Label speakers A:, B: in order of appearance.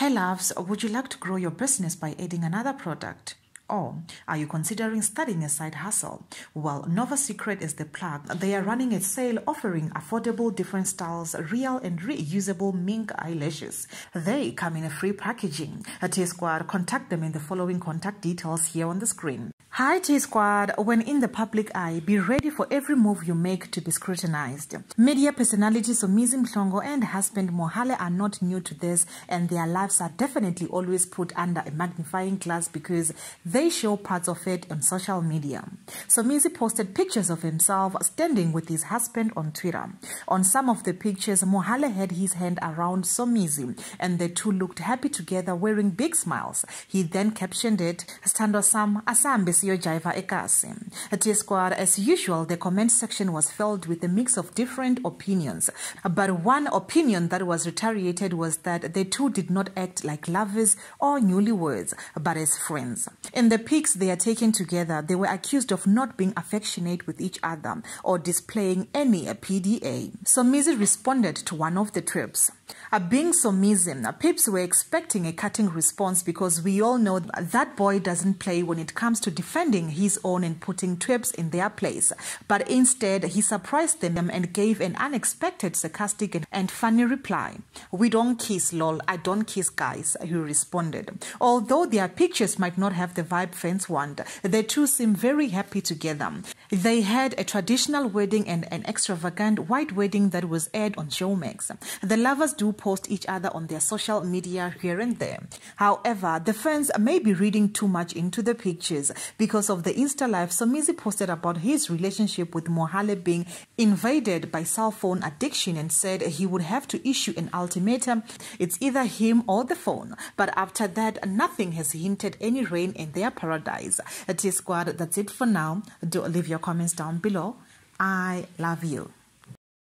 A: Hey loves, would you like to grow your business by adding another product? Or oh, are you considering starting a side hustle? Well, Nova Secret is the plug. They are running a sale offering affordable different styles, real and reusable mink eyelashes. They come in a free packaging. At uh, T Squad, contact them in the following contact details here on the screen. Hi T Squad, when in the public eye, be ready for every move you make to be scrutinized. Media personalities Somizi Mklongo and husband Mohale are not new to this and their lives are definitely always put under a magnifying glass because they they show parts of it on social media. Somizi posted pictures of himself standing with his husband on Twitter. On some of the pictures, Mohale had his hand around Somizi and the two looked happy together wearing big smiles. He then captioned it, "Standosam Sam Asambe Siyo Jaiva Ekasi. At squad as usual, the comment section was filled with a mix of different opinions. But one opinion that was retaliated was that the two did not act like lovers or newlyweds, but as friends. In the pics they are taken together, they were accused of not being affectionate with each other or displaying any PDA. Somizi responded to one of the trips. A uh, being Somizi, uh, Pips were expecting a cutting response because we all know that boy doesn't play when it comes to defending his own and putting trips in their place. But instead, he surprised them and gave an unexpected, sarcastic, and funny reply. We don't kiss, lol. I don't kiss guys, he responded. Although their pictures might not have the tribe fence wonder. The two seem very happy together. They had a traditional wedding and an extravagant white wedding that was aired on Showmax. The lovers do post each other on their social media here and there. However, the fans may be reading too much into the pictures because of the Insta live Somizi posted about his relationship with Mohale being invaded by cell phone addiction and said he would have to issue an ultimatum. It's either him or the phone. But after that, nothing has hinted any rain in the their paradise. T Squad, that's it for now. Do leave your comments down below. I love you.